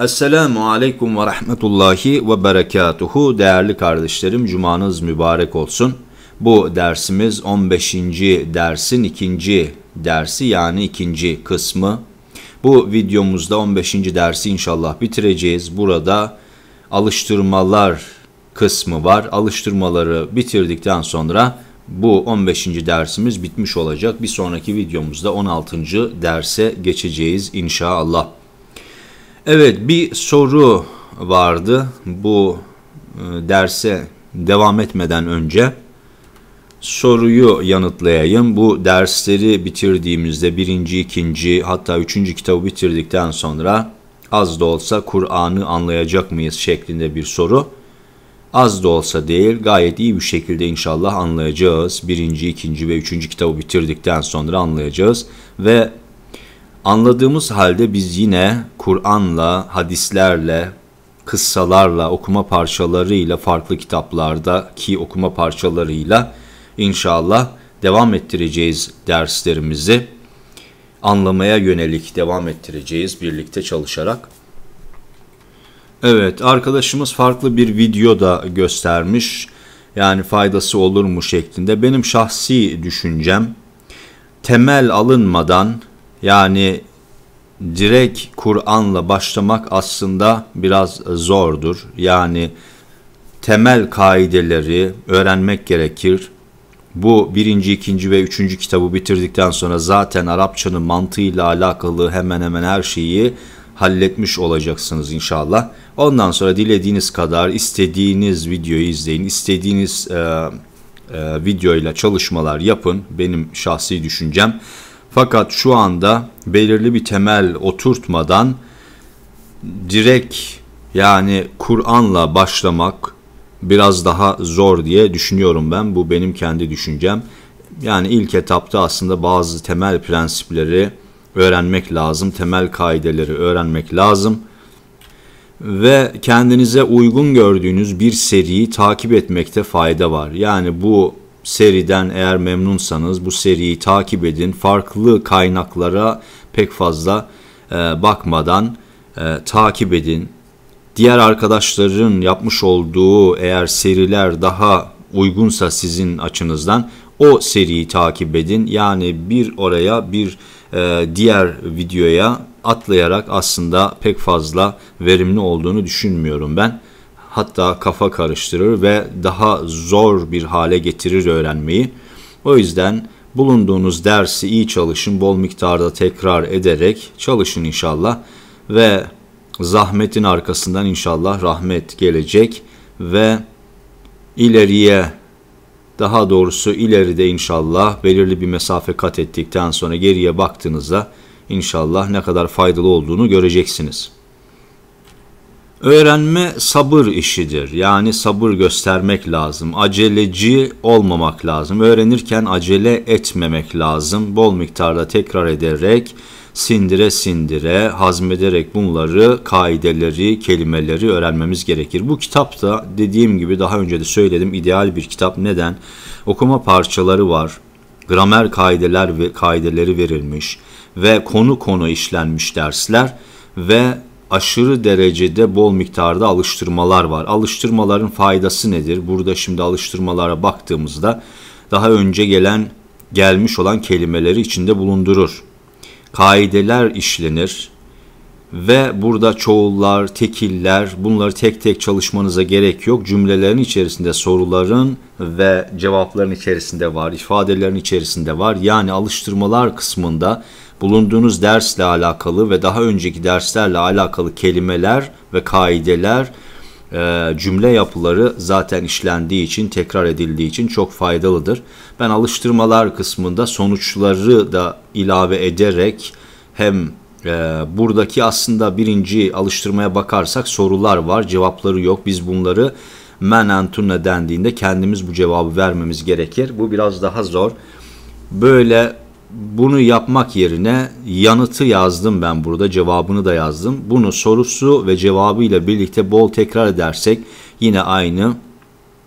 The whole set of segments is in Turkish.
Esselamu Aleyküm ve Rahmetullahi ve Berekatuhu. Değerli kardeşlerim, cumanız mübarek olsun. Bu dersimiz 15. dersin ikinci dersi yani ikinci kısmı. Bu videomuzda 15. dersi inşallah bitireceğiz. Burada alıştırmalar kısmı var. Alıştırmaları bitirdikten sonra bu 15. dersimiz bitmiş olacak. Bir sonraki videomuzda 16. derse geçeceğiz inşallah. Evet bir soru vardı bu e, derse devam etmeden önce. Soruyu yanıtlayayım. Bu dersleri bitirdiğimizde birinci, ikinci hatta üçüncü kitabı bitirdikten sonra az da olsa Kur'an'ı anlayacak mıyız şeklinde bir soru. Az da olsa değil gayet iyi bir şekilde inşallah anlayacağız. Birinci, ikinci ve üçüncü kitabı bitirdikten sonra anlayacağız. Ve Anladığımız halde biz yine Kur'an'la, hadislerle, kıssalarla, okuma parçalarıyla farklı kitaplarda ki okuma parçalarıyla inşallah devam ettireceğiz derslerimizi. Anlamaya yönelik devam ettireceğiz birlikte çalışarak. Evet arkadaşımız farklı bir video da göstermiş. Yani faydası olur mu şeklinde. Benim şahsi düşüncem temel alınmadan yani direkt Kur'an'la başlamak aslında biraz zordur. Yani temel kaideleri öğrenmek gerekir. Bu birinci, ikinci ve üçüncü kitabı bitirdikten sonra zaten Arapçanın mantığıyla alakalı hemen hemen her şeyi halletmiş olacaksınız inşallah. Ondan sonra dilediğiniz kadar istediğiniz videoyu izleyin, istediğiniz e, e, videoyla çalışmalar yapın. Benim şahsi düşüncem. Fakat şu anda belirli bir temel oturtmadan direkt yani Kur'an'la başlamak biraz daha zor diye düşünüyorum ben. Bu benim kendi düşüncem. Yani ilk etapta aslında bazı temel prensipleri öğrenmek lazım, temel kaideleri öğrenmek lazım ve kendinize uygun gördüğünüz bir seriyi takip etmekte fayda var. Yani bu seriden eğer memnunsanız bu seriyi takip edin. Farklı kaynaklara pek fazla e, bakmadan e, takip edin. Diğer arkadaşların yapmış olduğu eğer seriler daha uygunsa sizin açınızdan o seriyi takip edin. Yani bir oraya bir e, diğer videoya atlayarak aslında pek fazla verimli olduğunu düşünmüyorum ben hatta kafa karıştırır ve daha zor bir hale getirir öğrenmeyi. O yüzden bulunduğunuz dersi iyi çalışın, bol miktarda tekrar ederek çalışın inşallah ve zahmetin arkasından inşallah rahmet gelecek ve ileriye daha doğrusu ileride inşallah belirli bir mesafe kat ettikten sonra geriye baktığınızda inşallah ne kadar faydalı olduğunu göreceksiniz. Öğrenme sabır işidir. Yani sabır göstermek lazım. Aceleci olmamak lazım. Öğrenirken acele etmemek lazım. Bol miktarda tekrar ederek, sindire sindire, hazmederek bunları, kaideleri, kelimeleri öğrenmemiz gerekir. Bu kitap da dediğim gibi daha önce de söyledim ideal bir kitap. Neden? Okuma parçaları var. Gramer kaideler ve kaideleri verilmiş ve konu konu işlenmiş dersler ve aşırı derecede bol miktarda alıştırmalar var. Alıştırmaların faydası nedir? Burada şimdi alıştırmalara baktığımızda daha önce gelen gelmiş olan kelimeleri içinde bulundurur. Kaideler işlenir, ve burada çoğullar, tekiller bunları tek tek çalışmanıza gerek yok. Cümlelerin içerisinde soruların ve cevapların içerisinde var, ifadelerin içerisinde var. Yani alıştırmalar kısmında bulunduğunuz dersle alakalı ve daha önceki derslerle alakalı kelimeler ve kaideler, e, cümle yapıları zaten işlendiği için, tekrar edildiği için çok faydalıdır. Ben alıştırmalar kısmında sonuçları da ilave ederek hem e, buradaki aslında birinci alıştırmaya bakarsak sorular var, cevapları yok. Biz bunları men antunna dendiğinde kendimiz bu cevabı vermemiz gerekir. Bu biraz daha zor. Böyle bunu yapmak yerine yanıtı yazdım ben burada cevabını da yazdım. Bunu sorusu ve cevabı ile birlikte bol tekrar edersek yine aynı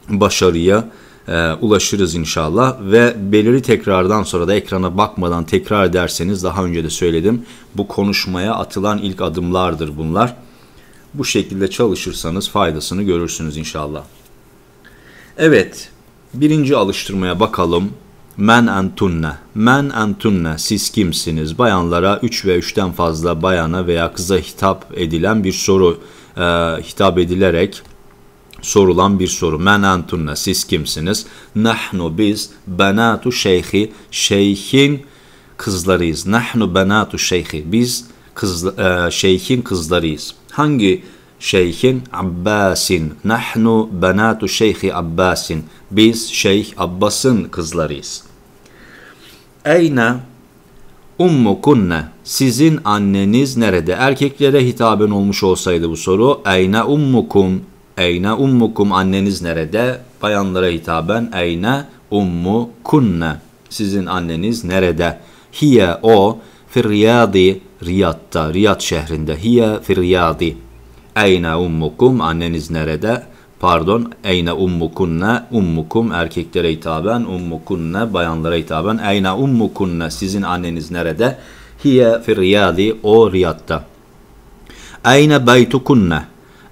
başarıya e, ulaşırız inşallah ve belirli tekrardan sonra da ekrana bakmadan tekrar derseniz daha önce de söyledim bu konuşmaya atılan ilk adımlardır bunlar. Bu şekilde çalışırsanız faydasını görürsünüz inşallah. Evet birinci alıştırmaya bakalım. Men entunne. Men entunne siz kimsiniz? Bayanlara 3 ve 3'ten fazla bayana veya kıza hitap edilen bir soru e, hitap edilerek sorulan bir soru. Men entunne siz kimsiniz? Nahnu biz benatu şeyhi şeyhin kızlarıyız. Nahnu benatu şeyhi biz kız, e, şeyhin kızlarıyız. Hangi şeyhin? Abbasin. Nahnu benatu şeyhi Abbasin. Biz şeyh Abbas'ın kızlarıyız. Eyne Ummu kunne sizin anneniz nerede? Erkeklere hitaben olmuş olsaydı bu soru. Eyne ummukum Eyne ummukum anneniz nerede? Bayanlara hitaben eyne ummu kunne. Sizin anneniz nerede? Hiye o firriyadi Riyatta Riyat şehrinde. Hiye firriyadi. Eyne ummukum anneniz nerede? Pardon. Eyne ummukunne ummukum erkeklere hitaben. Ummukunne bayanlara hitaben. Eyne ummukunne sizin anneniz nerede? Hiye firriyadi o Riyatta Eyne baytukunne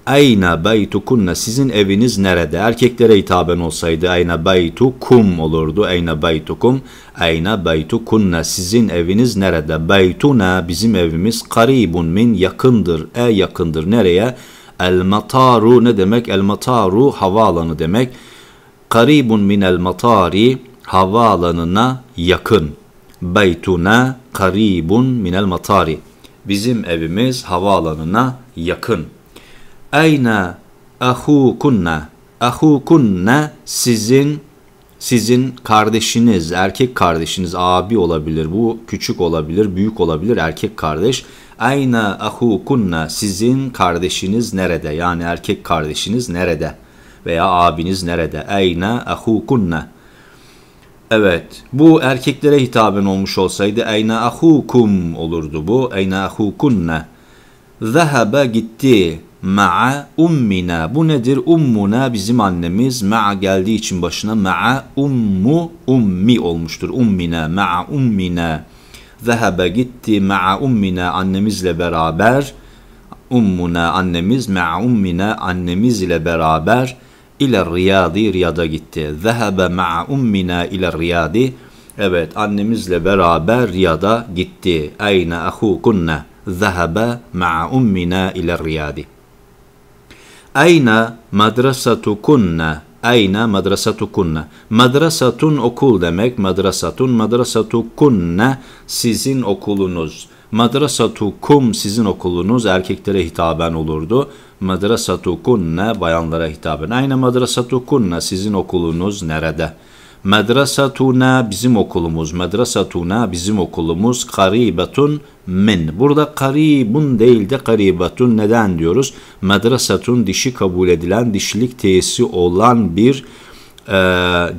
Ayna baytukunna sizin eviniz nerede? Erkeklere hitaben olsaydı ayna baytukum olurdu. Ayna baytukum, ayna baytukunna sizin eviniz nerede? Baytuna bizim evimiz karibun min yakındır. E yakındır nereye? El mataru ne demek? El mataru havaalanı demek. Karibun min el matari havaalanına yakın. Baytuna karibun min el matari. Bizim evimiz havaalanına yakın. Ayna ahukunna. Ahukunna sizin sizin kardeşiniz, erkek kardeşiniz, abi olabilir, bu küçük olabilir, büyük olabilir, erkek kardeş. Ayna ahukunna sizin kardeşiniz nerede? Yani erkek kardeşiniz nerede? Veya abiniz nerede? Ayna ahukunna. Evet, bu erkeklere hitaben olmuş olsaydı ayna ahukum olurdu bu. Ayna ahukunna. Zahaba gitti ma'a ummina. Bu nedir? Ummuna bizim annemiz. Ma'a geldiği için başına ma'a ummu ummi olmuştur. Ummina ma'a ummina. Zehebe gitti ma'a ummina annemizle beraber. Ummuna annemiz ma'a ummina annemiz ile beraber ile riyadi riyada gitti. Zehebe ma'a ummina ile riyadi. Evet annemizle beraber riyada gitti. Ayna ahukunna. Zehebe ma'a ummina ile riyadi. Ayna madrasatu madrasatukunna. Ayna madrasatu madrasatukunna. Madrasatun okul demek. Madrasatun madrasatu madrasatukunna sizin okulunuz. madrasatu kum sizin okulunuz erkeklere hitaben olurdu. madrasatu Madrasatukunna bayanlara hitaben. Ayna madrasatu madrasatukunna sizin okulunuz nerede? Medresatuna bizim okulumuz. Medresatuna bizim okulumuz. Karibetun min. Burada karibun değil de karibatun neden diyoruz? Medresatun dişi kabul edilen, dişilik tesisi olan bir e,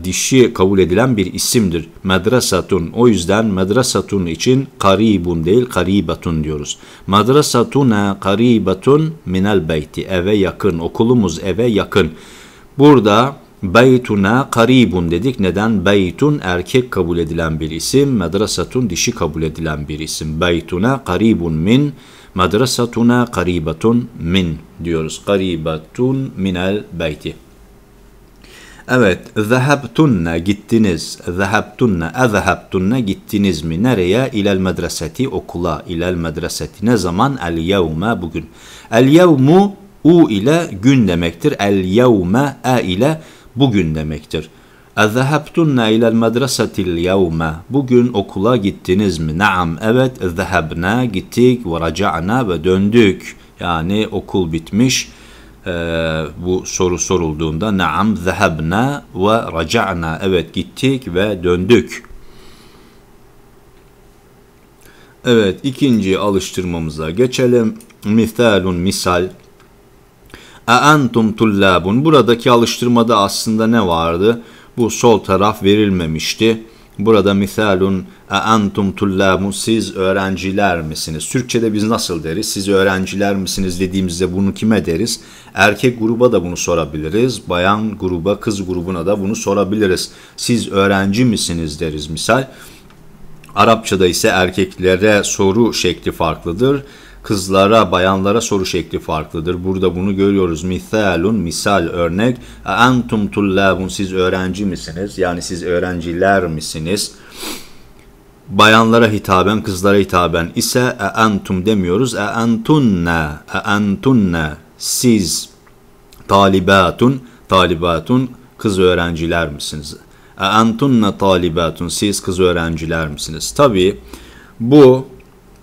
dişi kabul edilen bir isimdir. Medresatun. O yüzden medresatun için karibun değil karibatun diyoruz. Medresatuna karibatun minel beyti. Eve yakın. Okulumuz eve yakın. Burada Beytuna karibun dedik. Neden? Beytun erkek kabul edilen bir isim. Medresatun dişi kabul edilen bir isim. Beytuna karibun min. Medresatuna karibatun min diyoruz. Karibatun minel beyti. Evet. Zehabtunna gittiniz. Zehabtunna. Ezehabtunna gittiniz mi? Nereye? İlel medreseti okula. İlel medreseti. Ne zaman? El yevme bugün. El yevmu u ile gün demektir. El yevme e ile bugün demektir. اَذَهَبْتُنَّ اِلَى الْمَدْرَسَةِ الْيَوْمَ Bugün okula gittiniz mi? Naam, evet. ذَهَبْنَا gittik ve raca'na ve döndük. Yani okul bitmiş. Ee, bu soru sorulduğunda naam, ذَهَبْنَا ve raca'na. Evet gittik ve döndük. Evet ikinci alıştırmamıza geçelim. Mithalun misal. Aantum tullabun. Buradaki alıştırmada aslında ne vardı? Bu sol taraf verilmemişti. Burada misalun aantum tullabun siz öğrenciler misiniz? Türkçe'de biz nasıl deriz? Siz öğrenciler misiniz dediğimizde bunu kime deriz? Erkek gruba da bunu sorabiliriz. Bayan gruba, kız grubuna da bunu sorabiliriz. Siz öğrenci misiniz deriz misal. Arapçada ise erkeklere soru şekli farklıdır kızlara, bayanlara soru şekli farklıdır. Burada bunu görüyoruz. Mithalun, misal, örnek. Antum tullabun, siz öğrenci misiniz? Yani siz öğrenciler misiniz? Bayanlara hitaben, kızlara hitaben ise e antum demiyoruz. E antunne, e antunne, siz talibatun, talibatun, kız öğrenciler misiniz? E antunne talibatun, siz kız öğrenciler misiniz? Tabii bu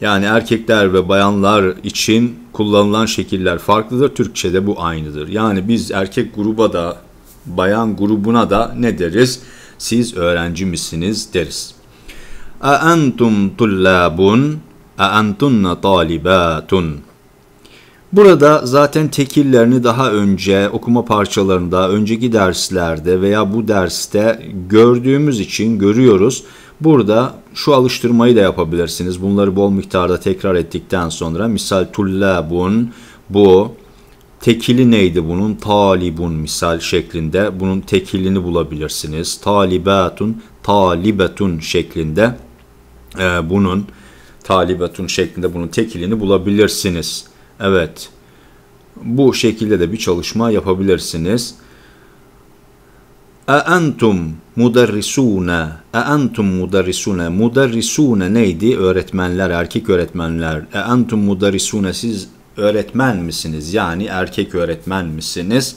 yani erkekler ve bayanlar için kullanılan şekiller farklıdır. Türkçe'de bu aynıdır. Yani biz erkek gruba da bayan grubuna da ne deriz? Siz öğrenci misiniz deriz. A entum tullabun, a entunna talibatun. Burada zaten tekillerini daha önce okuma parçalarında, önceki derslerde veya bu derste gördüğümüz için görüyoruz. Burada şu alıştırmayı da yapabilirsiniz. Bunları bol miktarda tekrar ettikten sonra misal tullabun bu tekili neydi bunun? Talibun misal şeklinde bunun tekilini bulabilirsiniz. Talibatun talibetun şeklinde e, bunun talibetun şeklinde bunun tekilini bulabilirsiniz. Evet bu şekilde de bir çalışma yapabilirsiniz. Entum mudarrisuna. Entum mudarrisuna. Mudarrisuna neydi? Öğretmenler, erkek öğretmenler. Entum mudarrisuna siz öğretmen misiniz? Yani erkek öğretmen misiniz?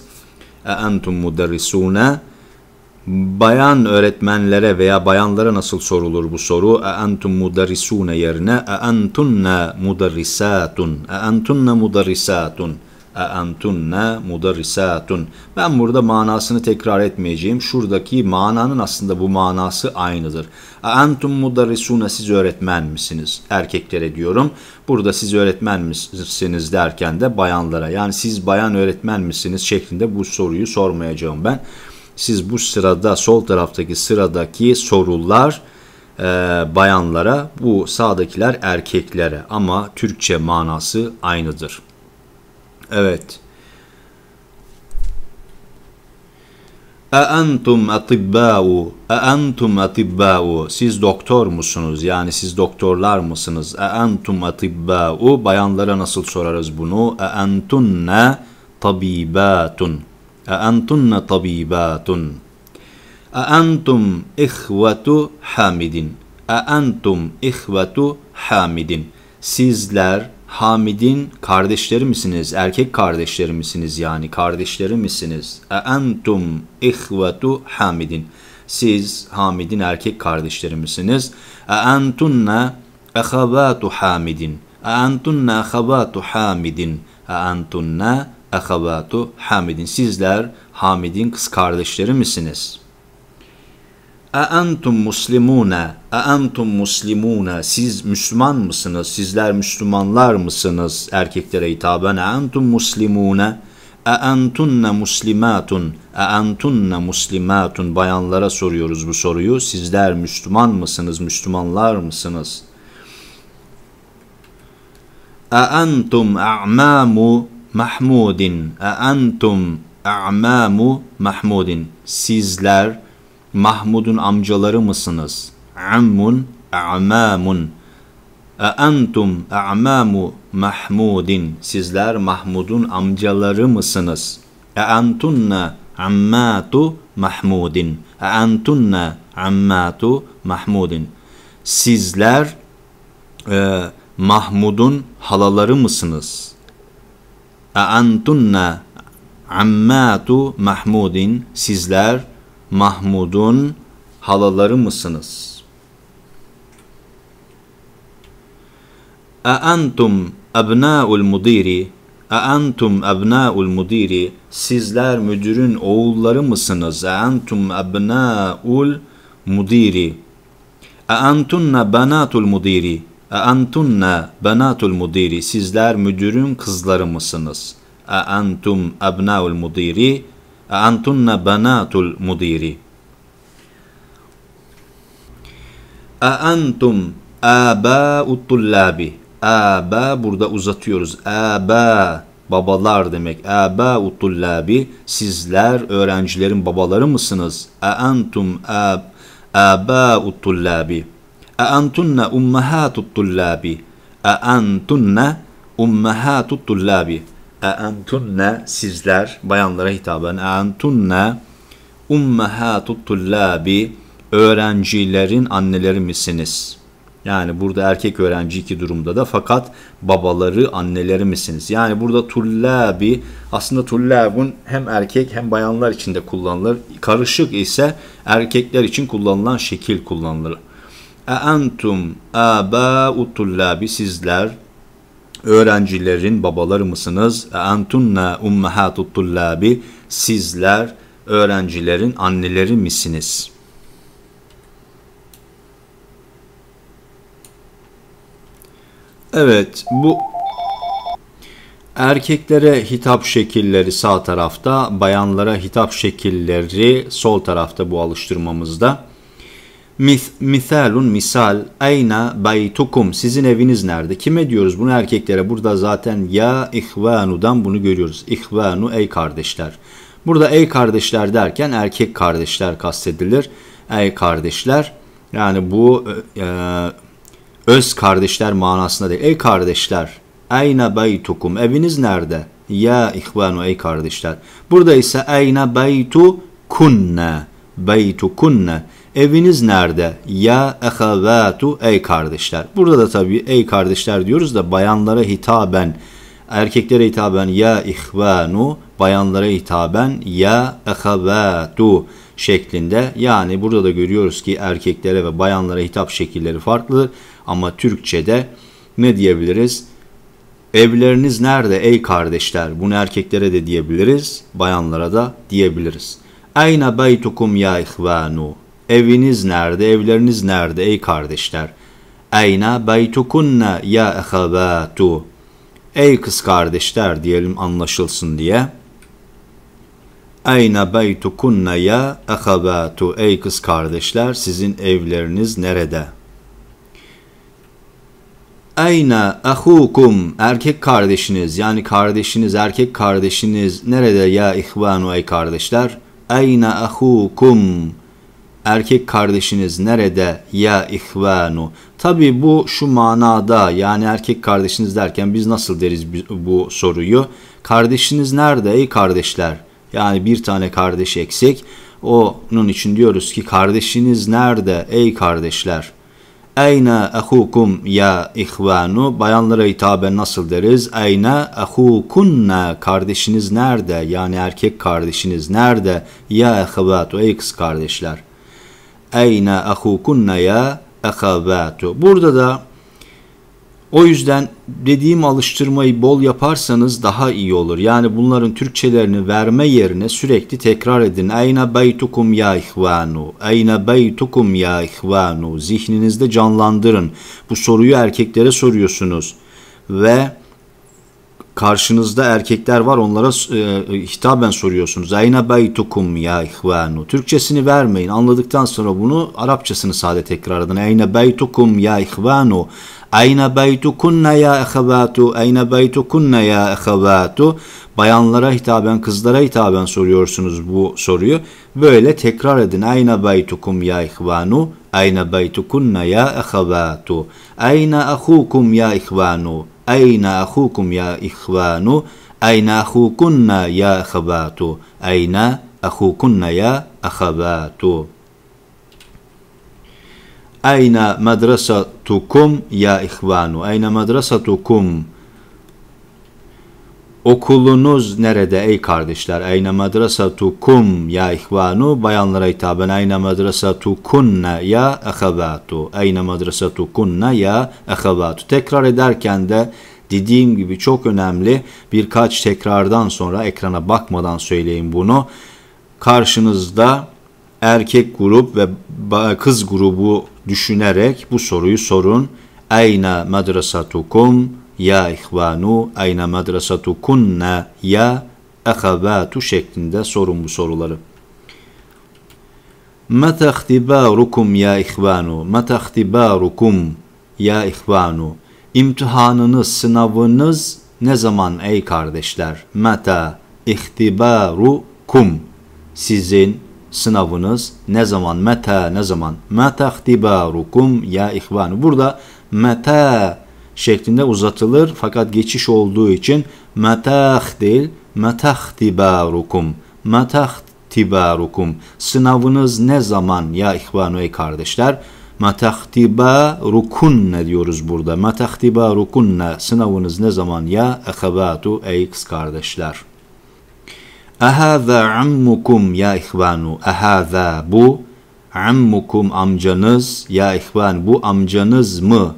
Entum mudarrisuna. Bayan öğretmenlere veya bayanlara nasıl sorulur bu soru? Entum mudarrisuna yerine entunna mudarrisatun. Entunna mudarrisatun entunne mudarrisatun. Ben burada manasını tekrar etmeyeceğim. Şuradaki mananın aslında bu manası aynıdır. Entum mudarrisune siz öğretmen misiniz? Erkeklere diyorum. Burada siz öğretmen misiniz derken de bayanlara yani siz bayan öğretmen misiniz şeklinde bu soruyu sormayacağım ben. Siz bu sırada sol taraftaki sıradaki sorular e, bayanlara bu sağdakiler erkeklere ama Türkçe manası aynıdır. Evet. Eentum atibbâ'u Eentum atibbâ'u Siz doktor musunuz? Yani siz doktorlar mısınız? Eentum atibbâ'u Bayanlara nasıl sorarız bunu? tabibatun? E Eentunne tabibâtun tabibatun? E tabibâtun Eentum ihvetu hamidin Eentum ihvetu hamidin Sizler Hamid'in kardeşleri misiniz? Erkek kardeşleri misiniz yani? Kardeşleri misiniz? E entum ihvetu Hamid'in. Siz Hamid'in erkek kardeşleri misiniz? E entunne ehavatu Hamid'in. E entunne ehavatu Hamid'in. E entunne ehavatu Hamid'in. Sizler Hamid'in kız kardeşleri misiniz?'' entum muslimuna e entum muslimuna siz Müslüman mısınız? Sizler Müslümanlar mısınız? Erkeklere hitaben e entum muslimuna e entunne muslimatun e entunne muslimatun bayanlara soruyoruz bu soruyu. Sizler Müslüman mısınız? Müslümanlar mısınız? E entum a'mamu mahmudin e entum a'mamu mahmudin sizler Mahmud'un amcaları mısınız? Ammun, a'mamun. E entum a'mamu Mahmudin. Sizler Mahmud'un amcaları mısınız? E entunna ammatu Mahmudin. E entunna ammatu Mahmudin. Sizler e, Mahmud'un halaları mısınız? E entunna ammatu Mahmudin. Sizler Mahmud'un halaları mısınız? E entum ebnâul mudiri E entum ebnâul mudiri Sizler müdürün oğulları mısınız? E entum ebnâul mudiri E entunne benâtul mudiri E entunne benâtul mudiri Sizler müdürün kızları mısınız? E entum ebnâul mudiri Antunna banatul mudiri. A antum aba'ut utullabi. Aba burada uzatıyoruz. Aba babalar demek. Aba utullabi sizler öğrencilerin babaları mısınız? A antum ab aba utullabi. A antunna ummahatut tullabi. A antunna ummahatut tullabi entunne sizler bayanlara hitaben entunne ummehatut tullabi öğrencilerin anneleri misiniz? Yani burada erkek öğrenci iki durumda da fakat babaları anneleri misiniz? Yani burada tullabi aslında tullabun hem erkek hem bayanlar için de kullanılır. Karışık ise erkekler için kullanılan şekil kullanılır. E entum aba'u tullabi sizler öğrencilerin babaları mısınız? Antunna e, ummahatut tullabi sizler öğrencilerin anneleri misiniz? Evet bu erkeklere hitap şekilleri sağ tarafta, bayanlara hitap şekilleri sol tarafta bu alıştırmamızda. Mis, misalun misal ayna baytukum sizin eviniz nerede? Kime diyoruz bunu erkeklere? Burada zaten ya ihvanudan bunu görüyoruz. İhvanu ey kardeşler. Burada ey kardeşler derken erkek kardeşler kastedilir. Ey kardeşler yani bu e, e öz kardeşler manasında değil. Ey kardeşler ayna baytukum eviniz nerede? Ya ihvanu ey kardeşler. Burada ise ayna baytu kunna baytu kunna Eviniz nerede? Ya ehavatu ey kardeşler. Burada da tabii ey kardeşler diyoruz da bayanlara hitaben, erkeklere hitaben ya ihvanu, bayanlara hitaben ya ehavatu şeklinde. Yani burada da görüyoruz ki erkeklere ve bayanlara hitap şekilleri farklıdır. Ama Türkçe'de ne diyebiliriz? Evleriniz nerede ey kardeşler? Bunu erkeklere de diyebiliriz, bayanlara da diyebiliriz. Ayna baytukum ya ihvanu. Eviniz nerede, evleriniz nerede ey kardeşler? Eyna beytukunna ya ehabatu. Ey kız kardeşler diyelim anlaşılsın diye. Eyna beytukunna ya ehabatu. Ey kız kardeşler sizin evleriniz nerede? Ayna ahukum erkek kardeşiniz yani kardeşiniz erkek kardeşiniz nerede ya ihvanu ey kardeşler? Ayna ahukum erkek kardeşiniz nerede ya ihvanu? Tabi bu şu manada yani erkek kardeşiniz derken biz nasıl deriz bu soruyu? Kardeşiniz nerede ey kardeşler? Yani bir tane kardeş eksik. Onun için diyoruz ki kardeşiniz nerede ey kardeşler? Eyne ehukum ya ihvanu? Bayanlara hitaben nasıl deriz? Eyne ehukunna? Kardeşiniz nerede? Yani erkek kardeşiniz nerede? Ya ehvatu ey kız kardeşler.'' Eyne ahukunna ya ekavatu. Burada da o yüzden dediğim alıştırmayı bol yaparsanız daha iyi olur. Yani bunların Türkçelerini verme yerine sürekli tekrar edin. Eyne baytukum ya ihvanu. Eyne baytukum ya ihvanu. Zihninizde canlandırın. Bu soruyu erkeklere soruyorsunuz. Ve karşınızda erkekler var onlara e, e hitaben soruyorsunuz. Ayna beytukum ya ihvanu. Türkçesini vermeyin. Anladıktan sonra bunu Arapçasını sade tekrar edin. Ayna beytukum ya ihvanu. Ayna beytukunna ya ehevatu. Ayna beytukunna ya ehevatu. Bayanlara hitaben, kızlara hitaben soruyorsunuz bu soruyu. Böyle tekrar edin. Ayna beytukum ya ihvanu. Ayna beytukunna ya ehevatu. Ayna ahukum ya ihvanu. أين أخوكم يا إخوان أين أخوكن يا أخوات أين أخوكن يا أخوات أين مدرستكم يا إخوان أين مدرستكم Okulunuz nerede ey kardeşler? Eyne madrasatukum ya ihvanu. Bayanlara hitaben eyne madrasatukunna ya ahavatu. Eyne madrasatukunna ya ahavatu. Tekrar ederken de dediğim gibi çok önemli birkaç tekrardan sonra ekrana bakmadan söyleyeyim bunu. Karşınızda erkek grup ve kız grubu düşünerek bu soruyu sorun. Eyne madrasatukum ya ihvanu ayna madrasatu kunna ya ahabatu şeklinde sorun bu soruları. Meta ihtibarukum ya ihvanu. Meta ihtibarukum ya ihvanu. İmtihanınız, sınavınız ne zaman ey kardeşler? Meta ihtibarukum. Sizin sınavınız ne zaman? Meta ne zaman? Meta ihtibarukum ya ihvanu. Burada meta şeklinde uzatılır. Fakat geçiş olduğu için metah değil metah tibarukum metah tibarukum sınavınız ne zaman ya ihvanu ey kardeşler Matahtiba rukunne diyoruz burada. Matahtiba rukunne sınavınız ne zaman ya ehebatu ey kız kardeşler. Ehâzâ ammukum ya ihvanu. Ehâzâ bu ammukum amcanız ya ihvan bu amcanız mı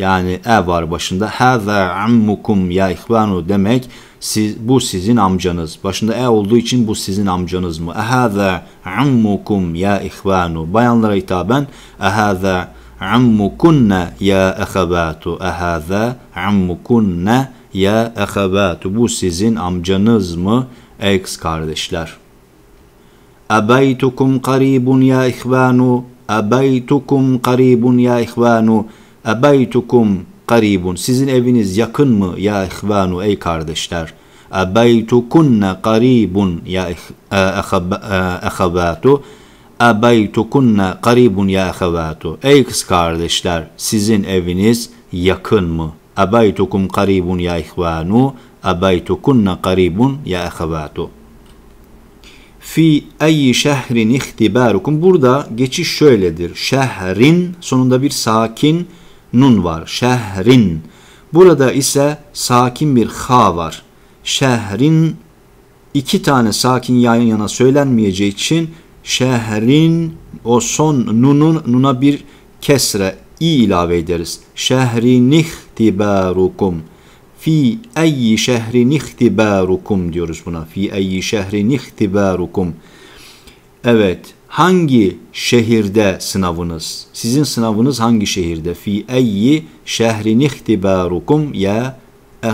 yani e var başında. Hâzâ ammukum ya ihvanu demek siz, bu sizin amcanız. Başında e olduğu için bu sizin amcanız mı? Ehâzâ ammukum ya ihvanu. Bayanlara hitaben ehâzâ ammukunne ya ehebâtu. Ehâzâ ammukunne ya ehebâtu. Bu sizin amcanız mı ey kardeşler? Ebeytukum karibun ya ihvanu. Ebeytukum karibun ya ihvanu. Ebeytukum karibun. Sizin eviniz yakın mı ya ihvanu ey kardeşler? Ebeytukunne karibun ya e, e, ehabatu. Ebeytukunne karibun ya ehabatu. Ey kız kardeşler sizin eviniz yakın mı? Ebeytukum karibun ya ihvanu. Ebeytukunne karibun ya ehabatu. Fi ayyi şehrin ihtibarukum. Burada geçiş şöyledir. Şehrin sonunda bir sakin nun var. Şehrin. Burada ise sakin bir ha var. Şehrin iki tane sakin yan yana söylenmeyeceği için şehrin o son nunun nuna bir kesre i ilave ederiz. Şehrin ihtibarukum. Fi eyyi şehrin ihtibarukum diyoruz buna. Fi eyyi şehrin ihtibarukum. Evet hangi şehirde sınavınız? Sizin sınavınız hangi şehirde? Fi eyyi şehrin ihtibarukum ya e, e,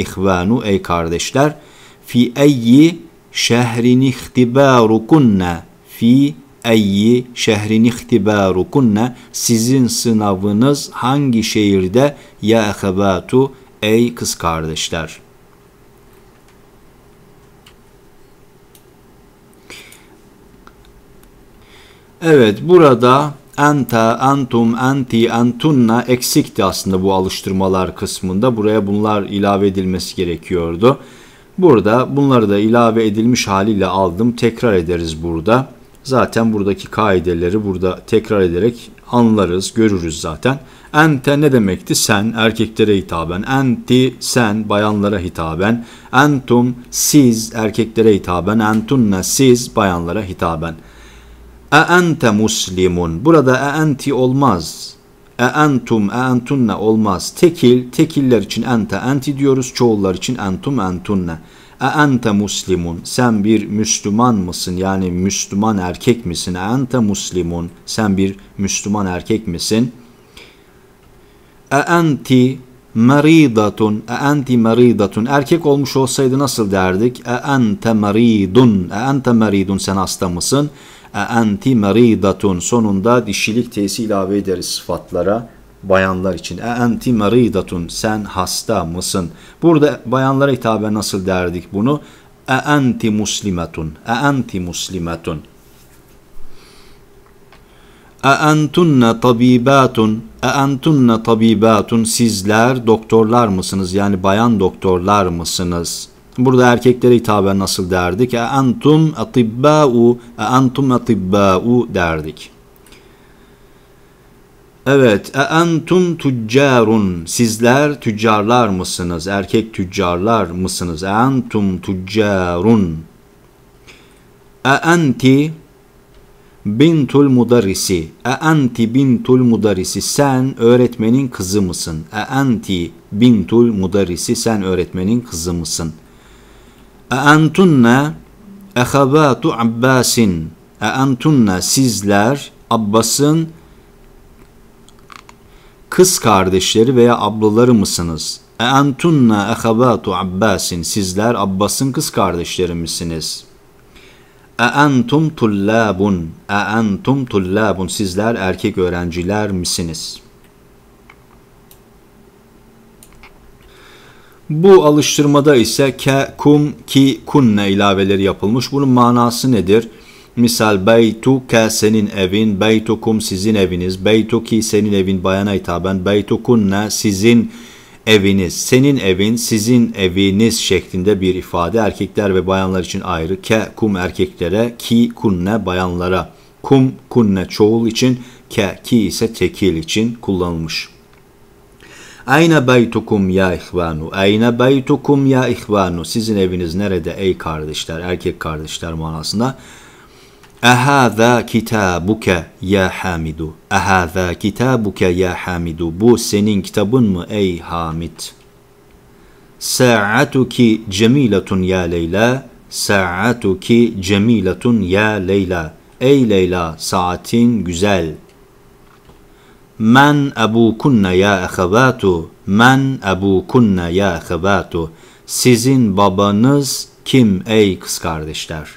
ihvanu ey kardeşler. Fi eyyi şehrin ihtibarukunne fi eyyi şehrin ihtibarukunne sizin sınavınız hangi şehirde ya ehebatu ey kız kardeşler.'' Evet burada enta, antum, anti, antunna eksikti aslında bu alıştırmalar kısmında. Buraya bunlar ilave edilmesi gerekiyordu. Burada bunları da ilave edilmiş haliyle aldım. Tekrar ederiz burada. Zaten buradaki kaideleri burada tekrar ederek anlarız, görürüz zaten. Ente ne demekti? Sen erkeklere hitaben. Enti sen bayanlara hitaben. Entum siz erkeklere hitaben. Entunna siz bayanlara hitaben. E ente muslimun. Burada e enti olmaz. E entum, e entunne olmaz. Tekil, tekiller için ente, enti diyoruz. Çoğullar için entum, entunne. E ente muslimun. Sen bir Müslüman mısın? Yani Müslüman erkek misin? E ente muslimun. Sen bir Müslüman erkek misin? E enti maridatun e enti maridatun erkek olmuş olsaydı nasıl derdik e ente maridun e ente maridun sen hasta mısın e enti meridatun sonunda dişilik tesi ilave ederiz sıfatlara bayanlar için. E enti meridatun sen hasta mısın? Burada bayanlara hitaben nasıl derdik bunu? E enti muslimetun. E enti muslimetun. E entunne tabibatun. E entunne tabibatun. Sizler doktorlar mısınız? Yani bayan doktorlar mısınız? Burada erkeklere hitaben nasıl derdik? E antum atibba'u, e antum atibba'u derdik. Evet, e antum tüccarun, sizler tüccarlar mısınız? Erkek tüccarlar mısınız? E antum tüccarun. E anti bintul mudarisi, e anti bintul mudarisi, sen öğretmenin kızı mısın? E anti bintul mudarisi, sen öğretmenin kızı mısın?'' Eantunna ehabatu Abbasin Eantunna sizler Abbas'ın kız kardeşleri veya ablaları mısınız? Eantunna ehabatu Abbasin sizler Abbas'ın kız kardeşleri misiniz? Eantum tullabun Eantum tullabun sizler erkek öğrenciler misiniz?'' Bu alıştırmada ise ke, kum, ki, kunne ilaveleri yapılmış. Bunun manası nedir? Misal beytuke senin evin, beytukum sizin eviniz, beytuki senin evin bayana hitaben, beytukunne sizin eviniz, senin evin, sizin eviniz şeklinde bir ifade. Erkekler ve bayanlar için ayrı. Ke kum erkeklere, ki kunne bayanlara. Kum kunne çoğul için, ke ki ise tekil için kullanılmış. Ayna baytukum ya ihvanu. Ayna baytukum ya ihvanu. Sizin eviniz nerede ey kardeşler, erkek kardeşler manasında. Ehâzâ kitâbuke ya Hamidu. Ehâzâ kitâbuke ya Hamidu. Bu senin kitabın mı ey Hamid? Sa'atuki cemiletun ya Leyla. Sa'atuki cemiletun ya Leyla. Ey Leyla saatin güzel.'' Men ebukunne ya ehevatu. Men ebukunne ya ehevatu. Sizin babanız kim ey kız kardeşler?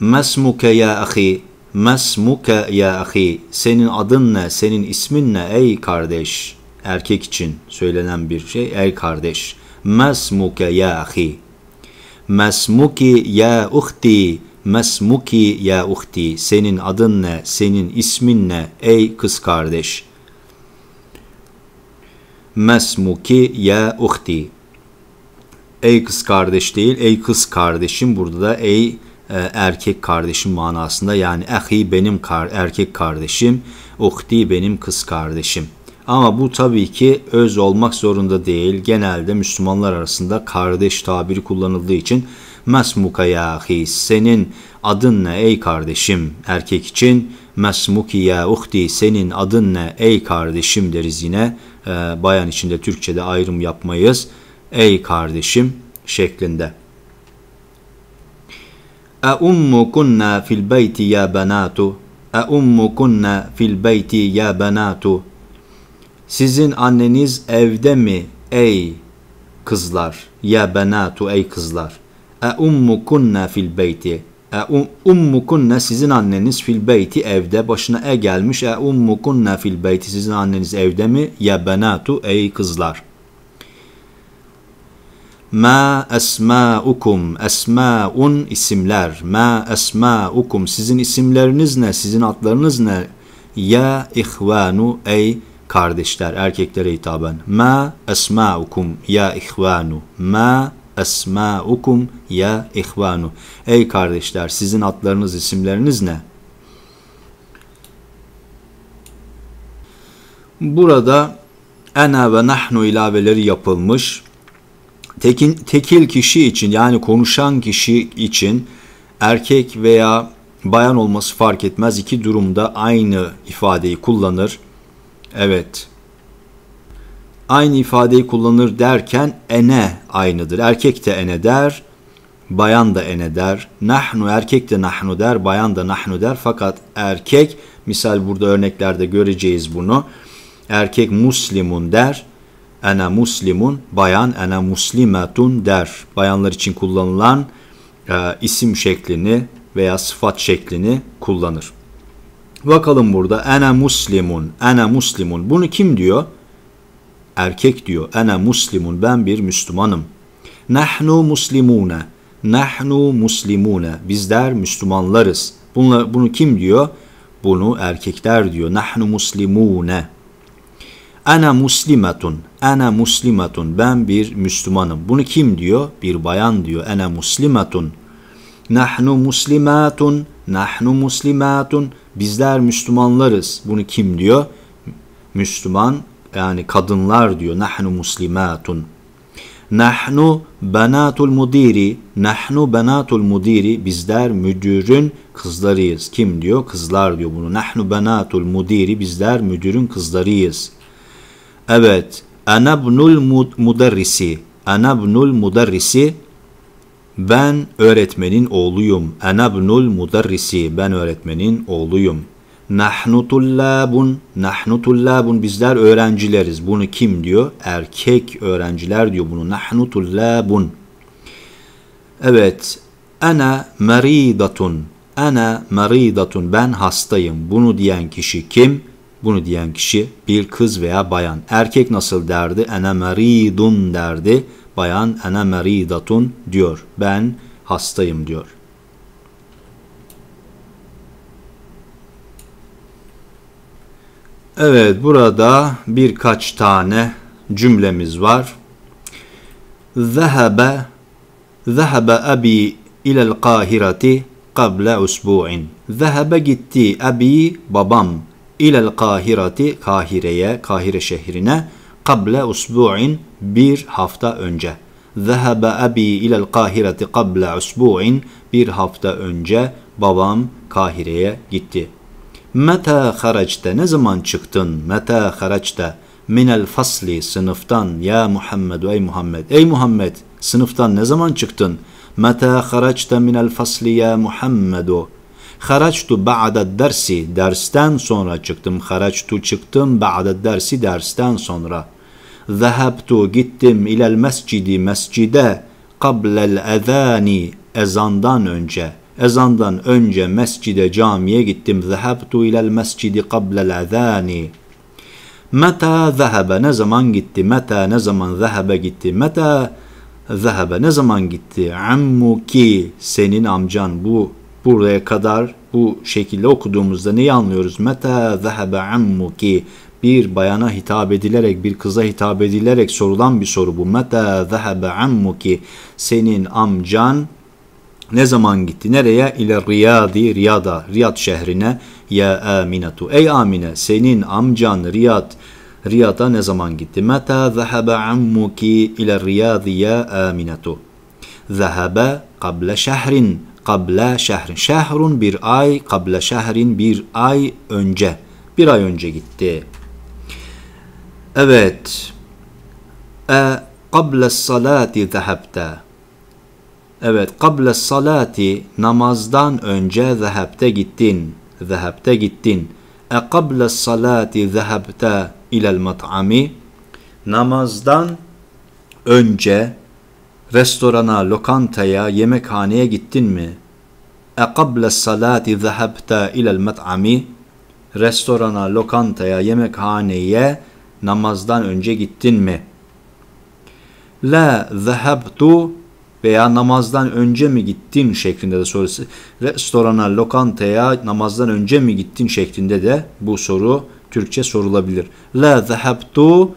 Mesmuke ya ahi. Mesmuke ya ahi. Senin adın ne? Senin ismin ne ey kardeş? Erkek için söylenen bir şey. Ey kardeş. Mesmuke ya ahi. Mesmuki ya uhti. Mesmuki ya uhti. Senin adın ne? Senin ismin ne? Ey kız kardeş. Mesmuki ya uhti. Ey kız kardeş değil, ey kız kardeşim burada da ey e, erkek kardeşim manasında yani ahi benim kar, erkek kardeşim, uhti benim kız kardeşim. Ama bu tabii ki öz olmak zorunda değil. Genelde Müslümanlar arasında kardeş tabiri kullanıldığı için Mesmukaya ya ahi senin adın ne ey kardeşim erkek için mesmukiya, ya uhti senin adın ne ey kardeşim deriz yine ee, bayan içinde Türkçe'de ayrım yapmayız ey kardeşim şeklinde. E ummu kunna fil beyti ya banatu, e ummu kunna fil beyti ya banatu. sizin anneniz evde mi ey kızlar ya banatu, ey kızlar اَاُمُّكُنَّ e fil beyti. E um, ummukunne sizin anneniz fil beyti evde başına e gelmiş. E ummukunne fil beyti sizin anneniz evde mi? Ya benatu ey kızlar. Ma esmaukum esmaun isimler. Ma esmaukum sizin isimleriniz ne? Sizin adlarınız ne? Ya ihvanu ey kardeşler erkeklere hitaben. Ma esmaukum ya ihvanu. Ma esmaukum ya ihvanu. Ey kardeşler sizin adlarınız isimleriniz ne? Burada ena ve nahnu ilaveleri yapılmış. Tekin, tekil kişi için yani konuşan kişi için erkek veya bayan olması fark etmez. İki durumda aynı ifadeyi kullanır. Evet aynı ifadeyi kullanır derken ene aynıdır. Erkek de ene der, bayan da ene der. Nahnu erkek de nahnu der, bayan da nahnu der. Fakat erkek misal burada örneklerde göreceğiz bunu. Erkek muslimun der. Ene muslimun, bayan ene muslimetun der. Bayanlar için kullanılan e, isim şeklini veya sıfat şeklini kullanır. Bakalım burada ene muslimun, ene muslimun. Bunu kim diyor? Erkek diyor. Ene muslimun. Ben bir Müslümanım. Nahnu muslimune. Nahnu muslimune. Bizler Müslümanlarız. Bunla, bunu kim diyor? Bunu erkekler diyor. Nahnu muslimune. Ana muslimatun. Ana muslimatun. Ben bir Müslümanım. Bunu kim diyor? Bir bayan diyor. Ana muslimatun. Nahnu muslimatun. Nahnu muslimatun. Bizler Müslümanlarız. Bunu kim diyor? Müslüman yani kadınlar diyor nahnu muslimatun nahnu banatul mudiri nahnu banatul mudiri bizler müdürün kızlarıyız kim diyor kızlar diyor bunu nahnu banatul mudiri bizler müdürün kızlarıyız evet Ana anabnul mudarrisi bnul mudarrisi ben öğretmenin oğluyum. Ana bnul mudarrisi. Ben öğretmenin oğluyum. Nahnu tullabun. Nahnu tullabun. Bizler öğrencileriz. Bunu kim diyor? Erkek öğrenciler diyor bunu. Nahnu tullabun. Evet. Ana maridatun. Ana maridatun. Ben hastayım. Bunu diyen kişi kim? Bunu diyen kişi bir kız veya bayan. Erkek nasıl derdi? Ana maridun derdi. Bayan ana maridatun diyor. Ben hastayım diyor. Evet burada birkaç tane cümlemiz var. Zehebe Zehebe abi ilel kahireti kable usbu'in. Zehebe gitti abi babam ilel kahireti Kahire'ye, Kahire şehrine kable usbu'in bir hafta önce. Zehebe abi ilel kahireti kable usbu'in bir hafta önce babam Kahire'ye gitti. Meta haraçte ne zaman çıktın? Meta haraçte minel fasli sınıftan ya Muhammed ey Muhammed. Ey Muhammed sınıftan ne zaman çıktın? Meta haraçte minel fasli ya Muhammedu. Haraçtu ba'da dersi dersten sonra çıktım. Haraçtu çıktım ba'da dersi dersten sonra. Zehabtu gittim ilel mescidi mescide kablel ezani ezandan önce.'' Ezandan önce mescide camiye gittim. Zehabtu ilel mescidi kablel azani. Meta zehebe ne zaman gitti? Meta ne zaman zehebe gitti? Meta zehebe ne zaman gitti? Ammu ki senin amcan bu buraya kadar bu şekilde okuduğumuzda neyi anlıyoruz? Meta zehebe ammu ki bir bayana hitap edilerek, bir kıza hitap edilerek sorulan bir soru bu. Meta zehebe ammu ki senin amcan ne zaman gitti? Nereye? İle Riyadi, Riyada, Riyad şehrine. Ya Aminatu. Ey Amine senin amcan Riyad, Riyad'a ne zaman gitti? Meta zahaba ammuki ile Riyadi ya Aminatu. Zahaba kable şehrin. Kable şehrin. Şehrun bir ay, kable şehrin bir ay önce. Bir ay önce gitti. Evet. E, kable salati zahabta. Evet, قبل salati namazdan önce zehebte gittin. Zehebte gittin. E قبل salati zehebte ilel mat'ami. Namazdan önce restorana, lokantaya, yemekhaneye gittin mi? E قبل salati zehebte ilel mat'ami. Restorana, lokantaya, yemekhaneye namazdan önce gittin mi? La zehebtu veya namazdan önce mi gittin şeklinde de sorusu. Restorana, lokantaya namazdan önce mi gittin şeklinde de bu soru Türkçe sorulabilir. La zahabtu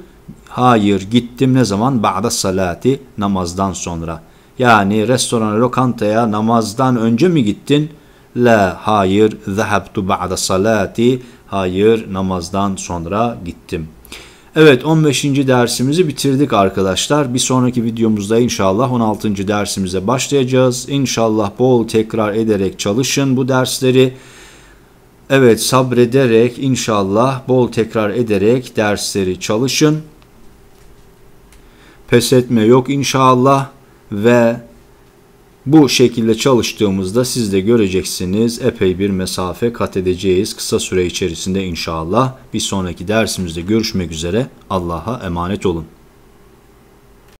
hayır gittim ne zaman? Ba'da salati namazdan sonra. Yani restorana, lokantaya namazdan önce mi gittin? La hayır zahabtu ba'da salati hayır namazdan sonra gittim. Evet 15. dersimizi bitirdik arkadaşlar. Bir sonraki videomuzda inşallah 16. dersimize başlayacağız. İnşallah bol tekrar ederek çalışın bu dersleri. Evet sabrederek inşallah bol tekrar ederek dersleri çalışın. Pes etme yok inşallah ve bu şekilde çalıştığımızda siz de göreceksiniz epey bir mesafe kat edeceğiz kısa süre içerisinde inşallah. Bir sonraki dersimizde görüşmek üzere. Allah'a emanet olun.